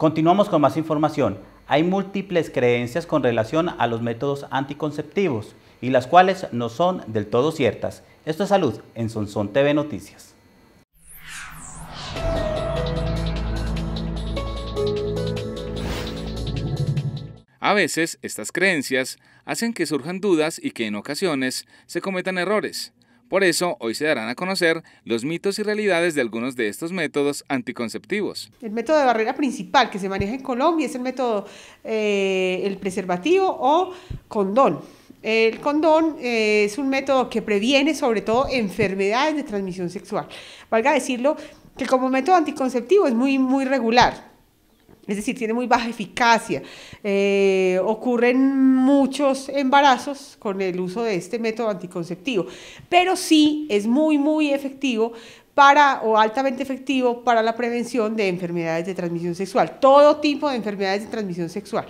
Continuamos con más información. Hay múltiples creencias con relación a los métodos anticonceptivos y las cuales no son del todo ciertas. Esto es Salud en Sonsón TV Noticias. A veces estas creencias hacen que surjan dudas y que en ocasiones se cometan errores. Por eso, hoy se darán a conocer los mitos y realidades de algunos de estos métodos anticonceptivos. El método de barrera principal que se maneja en Colombia es el método, eh, el preservativo o condón. El condón eh, es un método que previene sobre todo enfermedades de transmisión sexual. Valga decirlo que como método anticonceptivo es muy, muy regular es decir, tiene muy baja eficacia. Eh, ocurren muchos embarazos con el uso de este método anticonceptivo, pero sí es muy, muy efectivo para o altamente efectivo para la prevención de enfermedades de transmisión sexual, todo tipo de enfermedades de transmisión sexual.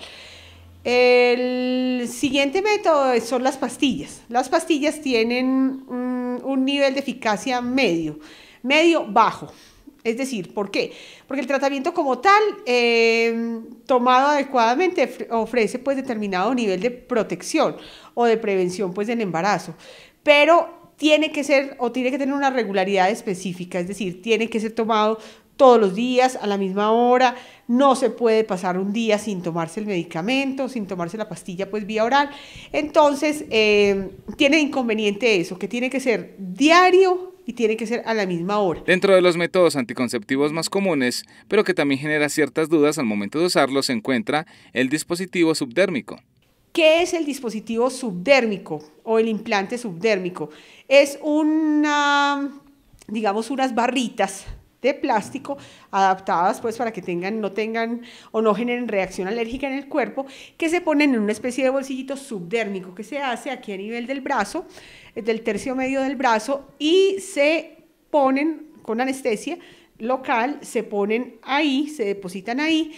El siguiente método son las pastillas. Las pastillas tienen un nivel de eficacia medio, medio bajo. Es decir, ¿por qué? Porque el tratamiento como tal, eh, tomado adecuadamente, ofrece pues determinado nivel de protección o de prevención pues del embarazo, pero tiene que ser o tiene que tener una regularidad específica, es decir, tiene que ser tomado todos los días, a la misma hora. No se puede pasar un día sin tomarse el medicamento, sin tomarse la pastilla, pues vía oral. Entonces, eh, tiene inconveniente eso, que tiene que ser diario y tiene que ser a la misma hora. Dentro de los métodos anticonceptivos más comunes, pero que también genera ciertas dudas al momento de usarlos, se encuentra el dispositivo subdérmico. ¿Qué es el dispositivo subdérmico o el implante subdérmico? Es una, digamos, unas barritas de plástico adaptadas pues para que tengan, no tengan o no generen reacción alérgica en el cuerpo, que se ponen en una especie de bolsillito subdérmico que se hace aquí a nivel del brazo, eh, del tercio medio del brazo y se ponen con anestesia local, se ponen ahí, se depositan ahí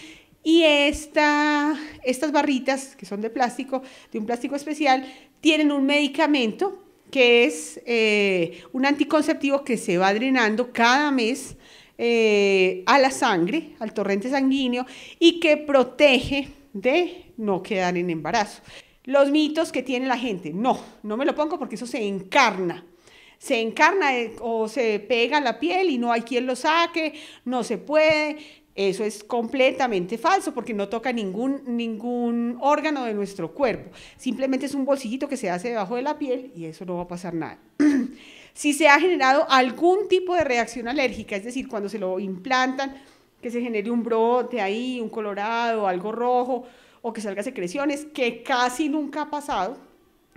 y esta, estas barritas que son de plástico, de un plástico especial, tienen un medicamento que es eh, un anticonceptivo que se va drenando cada mes eh, a la sangre, al torrente sanguíneo, y que protege de no quedar en embarazo. Los mitos que tiene la gente, no, no me lo pongo porque eso se encarna. Se encarna eh, o se pega la piel y no hay quien lo saque, no se puede, eso es completamente falso porque no toca ningún, ningún órgano de nuestro cuerpo. Simplemente es un bolsillito que se hace debajo de la piel y eso no va a pasar nada. si se ha generado algún tipo de reacción alérgica, es decir, cuando se lo implantan, que se genere un brote ahí, un colorado, algo rojo, o que salga secreciones, que casi nunca ha pasado,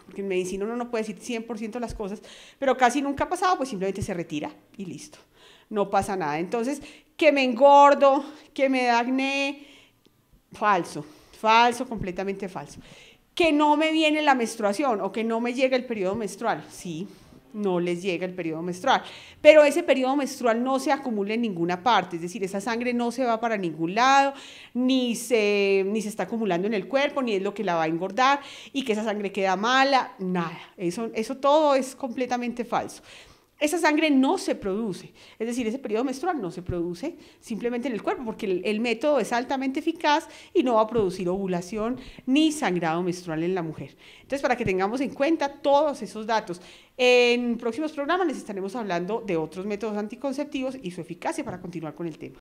porque en medicina uno no puede decir 100% las cosas, pero casi nunca ha pasado, pues simplemente se retira y listo no pasa nada. Entonces, que me engordo, que me da acné, falso, falso, completamente falso. Que no me viene la menstruación o que no me llega el periodo menstrual, sí, no les llega el periodo menstrual. Pero ese periodo menstrual no se acumula en ninguna parte, es decir, esa sangre no se va para ningún lado, ni se, ni se está acumulando en el cuerpo, ni es lo que la va a engordar, y que esa sangre queda mala, nada. Eso, eso todo es completamente falso esa sangre no se produce, es decir, ese periodo menstrual no se produce simplemente en el cuerpo, porque el, método es altamente eficaz y no va a producir ovulación ni sangrado menstrual en la mujer. Entonces, para que tengamos en cuenta todos esos datos, en próximos programas les estaremos hablando de otros métodos anticonceptivos y su eficacia para continuar con el tema.